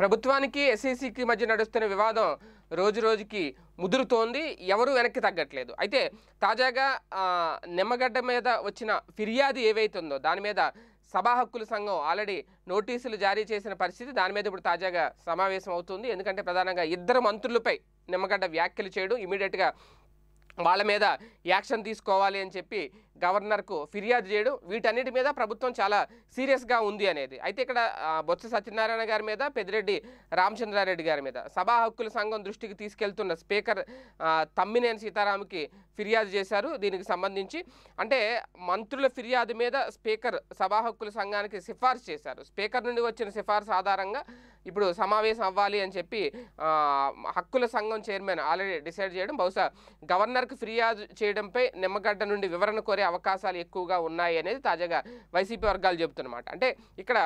ప్రభుత్వానికి ఎస్ఈసికి మధ్య నడుస్తున్న వివాదం రోజు రోజుకి ముదురుతోంది ఎవరు వెనక్కి తగ్గట్లేదు అయితే తాజాగా నిమ్మగడ్డ మీద వచ్చిన ఫిర్యాదు ఏవైతుందో దాని మీద సభా హక్కుల సంఘం ఆల్రెడీ నోటీసులు జారీ చేసిన పరిస్థితి దాని మీద ఇప్పుడు తాజాగా సమావేశం అవుతుంది ఎందుకంటే ప్రధానంగా ఇద్దరు మంత్రులపై నిమ్మగడ్డ వ్యాఖ్యలు చేయడం ఇమీడియట్గా వాళ్ళ మీద యాక్షన్ తీసుకోవాలి అని చెప్పి గవర్నర్కు ఫిర్యాదు చేయడం వీటన్నిటి మీద ప్రభుత్వం చాలా సీరియస్గా ఉంది అనేది అయితే ఇక్కడ బొత్స సత్యనారాయణ గారి మీద పెద్దిరెడ్డి రామచంద్రారెడ్డి గారి మీద సభా హక్కుల సంఘం దృష్టికి తీసుకెళ్తున్న స్పీకర్ తమ్మినేని సీతారాంకి ఫిర్యాదు చేశారు దీనికి సంబంధించి అంటే మంత్రుల ఫిర్యాదు మీద స్పీకర్ సభా హక్కుల సంఘానికి సిఫార్సు చేశారు స్పీకర్ నుండి వచ్చిన సిఫార్సు ఆధారంగా ఇప్పుడు సమావేశం అవ్వాలి అని చెప్పి హక్కుల సంఘం చైర్మన్ ఆల్రెడీ డిసైడ్ చేయడం బహుశా గవర్నర్కు ఫిర్యాదు చేయడంపై నిమ్మగడ్డ నుండి వివరణ కోరే అవకాశాలు ఎక్కువగా ఉన్నాయి అనేది తాజాగా వైసీపీ వర్గాలు చెబుతున్నమాట అంటే ఇక్కడ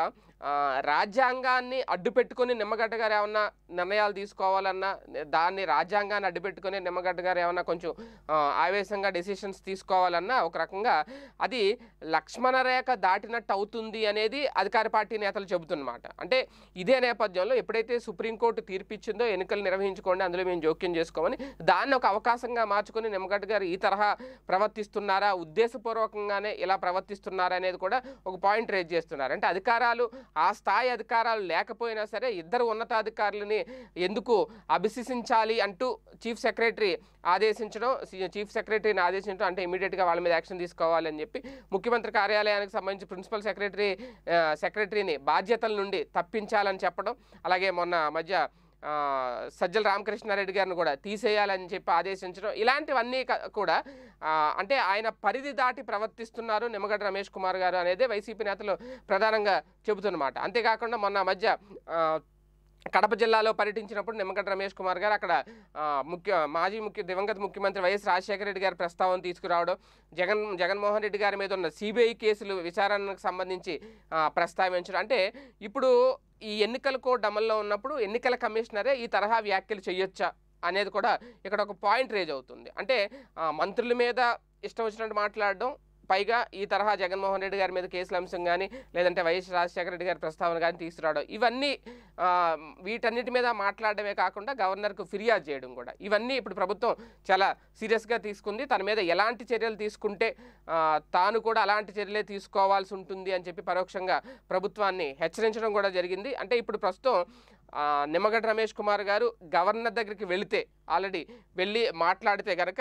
రాజ్యాంగాన్ని అడ్డుపెట్టుకుని నిమ్మగడ్డ గారు ఏమన్నా నిర్ణయాలు తీసుకోవాలన్నా దాన్ని రాజ్యాంగాన్ని అడ్డుపెట్టుకొని నిమ్మగడ్డ గారు ఏమన్నా కొంచెం ఆవేశంగా డెసిషన్స్ తీసుకోవాలన్నా ఒక రకంగా అది లక్ష్మణ రేఖ దాటినట్టు అవుతుంది అనేది అధికార పార్టీ నేతలు చెబుతున్నమాట అంటే ఇదే నేపథ్యం నేపథ్యంలో ఎప్పుడైతే సుప్రీంకోర్టు తీర్పిచ్చిందో ఎన్నికలు నిర్వహించుకోండి అందులో మేము జోక్యం చేసుకోమని దాన్ని ఒక అవకాశంగా మార్చుకుని నిమ్మగడ్డ గారు ఈ తరహా ప్రవర్తిస్తున్నారా ఉద్దేశపూర్వకంగానే ఇలా ప్రవర్తిస్తున్నారా అనేది కూడా ఒక పాయింట్ రేజ్ చేస్తున్నారు అంటే అధికారాలు ఆ స్థాయి అధికారాలు లేకపోయినా సరే ఇద్దరు ఉన్నతాధికారులని ఎందుకు అభిశసించాలి అంటూ చీఫ్ సెక్రటరీ ఆదేశించడం చీఫ్ సెక్రటరీని ఆదేశించడం అంటే ఇమీడియట్గా వాళ్ళ మీద యాక్షన్ తీసుకోవాలని చెప్పి ముఖ్యమంత్రి కార్యాలయానికి సంబంధించి ప్రిన్సిపల్ సెక్రటరీ సెక్రటరీని బాధ్యతల నుండి తప్పించాలని చెప్పడం అలాగే మొన్న మధ్య సజ్జల రామకృష్ణారెడ్డి గారిని కూడా తీసేయాలని చెప్పి ఆదేశించడం ఇలాంటివన్నీ కూడా అంటే ఆయన పరిధి దాటి ప్రవర్తిస్తున్నారు నిమ్మగడ్డ రమేష్ కుమార్ గారు అనేది వైసీపీ నేతలు ప్రధానంగా చెబుతున్నమాట అంతేకాకుండా మొన్న మధ్య కడప జిల్లాలో పర్యటించినప్పుడు నిమ్మగడ్డ రమేష్ కుమార్ గారు అక్కడ ముఖ్య మాజీ ముఖ్య దివంగత ముఖ్యమంత్రి వైఎస్ రాజశేఖర రెడ్డి గారి ప్రస్తావన తీసుకురావడం జగన్ జగన్మోహన్ రెడ్డి గారి మీద ఉన్న సిబిఐ కేసులు విచారణకు సంబంధించి ప్రస్తావించడం అంటే ఇప్పుడు ఈ ఎన్నికల కోడ్ అమల్లో ఉన్నప్పుడు ఎన్నికల కమిషనరే ఈ తరహా వ్యాఖ్యలు చేయొచ్చా అనేది కూడా ఇక్కడ ఒక పాయింట్ రేజ్ అవుతుంది అంటే మంత్రుల మీద ఇష్టం వచ్చినట్టు మాట్లాడడం పైగా ఈ తరహా జగన్మోహన్ రెడ్డి గారి మీద కేసుల అంశం కానీ లేదంటే వైఎస్ రాజశేఖర రెడ్డి గారి ప్రస్తావన కానీ తీసుకురావడం ఇవన్నీ వీటన్నిటి మీద మాట్లాడడమే కాకుండా గవర్నర్కు ఫిర్యాదు చేయడం కూడా ఇవన్నీ ఇప్పుడు ప్రభుత్వం చాలా సీరియస్గా తీసుకుంది తన మీద ఎలాంటి చర్యలు తీసుకుంటే తాను కూడా అలాంటి చర్యలే తీసుకోవాల్సి ఉంటుంది అని చెప్పి పరోక్షంగా ప్రభుత్వాన్ని హెచ్చరించడం కూడా జరిగింది అంటే ఇప్పుడు ప్రస్తుతం నిమ్మగడ్డ రమేష్ కుమార్ గారు గవర్నర్ దగ్గరికి వెళితే ఆల్రెడీ వెళ్ళి మాట్లాడితే కనుక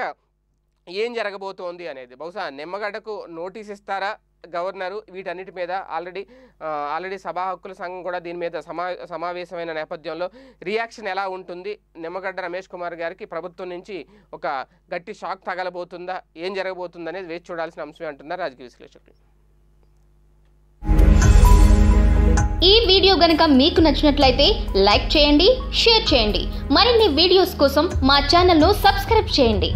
ఏం జరగబోతోంది అనేది బహుశా నిమ్మగడ్డకు నోటీస్ ఇస్తారా గవర్నరు వీటన్నిటి మీద ఆల్రెడీ ఆల్రెడీ సభా హక్కుల సంఘం కూడా దీని మీద సమా సమావేశమైన నేపథ్యంలో రియాక్షన్ ఎలా ఉంటుంది నిమ్మగడ్డ రమేష్ కుమార్ గారికి ప్రభుత్వం నుంచి ఒక గట్టి షాక్ తగలబోతుందా ఏం జరగబోతుంది అనేది వేచి చూడాల్సిన అంశమే అంటున్నారు రాజకీయ విశ్లేషకులు ఈ వీడియో గనక మీకు నచ్చినట్లయితే లైక్ చేయండి షేర్ చేయండి మరిన్ని వీడియోస్ కోసం మా ఛానల్ను సబ్స్క్రైబ్ చేయండి